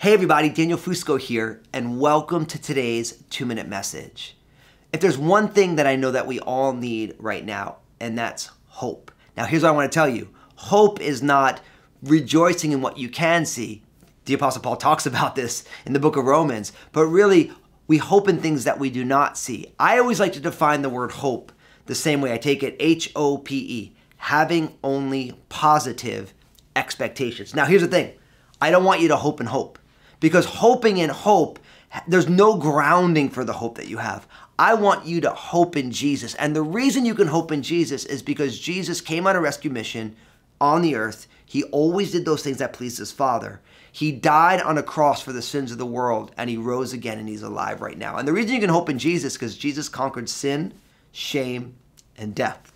Hey everybody, Daniel Fusco here, and welcome to today's two minute message. If there's one thing that I know that we all need right now, and that's hope. Now, here's what I want to tell you hope is not rejoicing in what you can see. The Apostle Paul talks about this in the book of Romans, but really, we hope in things that we do not see. I always like to define the word hope the same way I take it H O P E, having only positive expectations. Now, here's the thing I don't want you to hope and hope because hoping in hope, there's no grounding for the hope that you have. I want you to hope in Jesus. And the reason you can hope in Jesus is because Jesus came on a rescue mission on the earth. He always did those things that pleased his Father. He died on a cross for the sins of the world and he rose again and he's alive right now. And the reason you can hope in Jesus because Jesus conquered sin, shame, and death.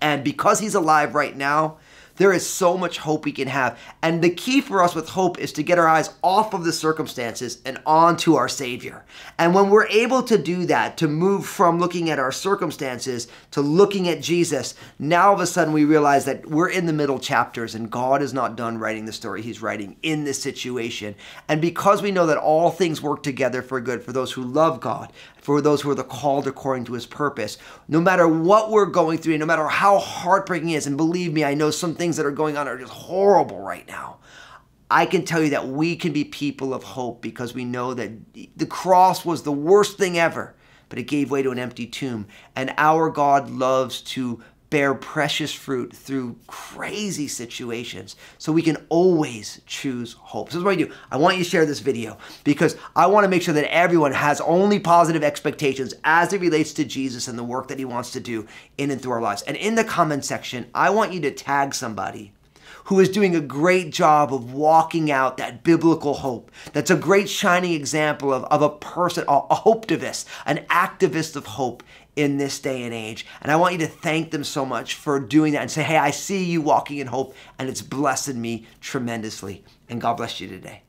And because he's alive right now, there is so much hope we can have. And the key for us with hope is to get our eyes off of the circumstances and onto our Savior. And when we're able to do that, to move from looking at our circumstances to looking at Jesus, now all of a sudden we realize that we're in the middle chapters and God is not done writing the story He's writing in this situation. And because we know that all things work together for good for those who love God for those who are the called according to his purpose. No matter what we're going through, no matter how heartbreaking it is, and believe me, I know some things that are going on are just horrible right now. I can tell you that we can be people of hope because we know that the cross was the worst thing ever, but it gave way to an empty tomb. And our God loves to bear precious fruit through crazy situations so we can always choose hope. So this is what I do. I want you to share this video because I want to make sure that everyone has only positive expectations as it relates to Jesus and the work that he wants to do in and through our lives. And in the comment section, I want you to tag somebody who is doing a great job of walking out that biblical hope. That's a great shining example of, of a person, a, a hopetivist, an activist of hope in this day and age. And I want you to thank them so much for doing that and say, hey, I see you walking in hope and it's blessed me tremendously. And God bless you today.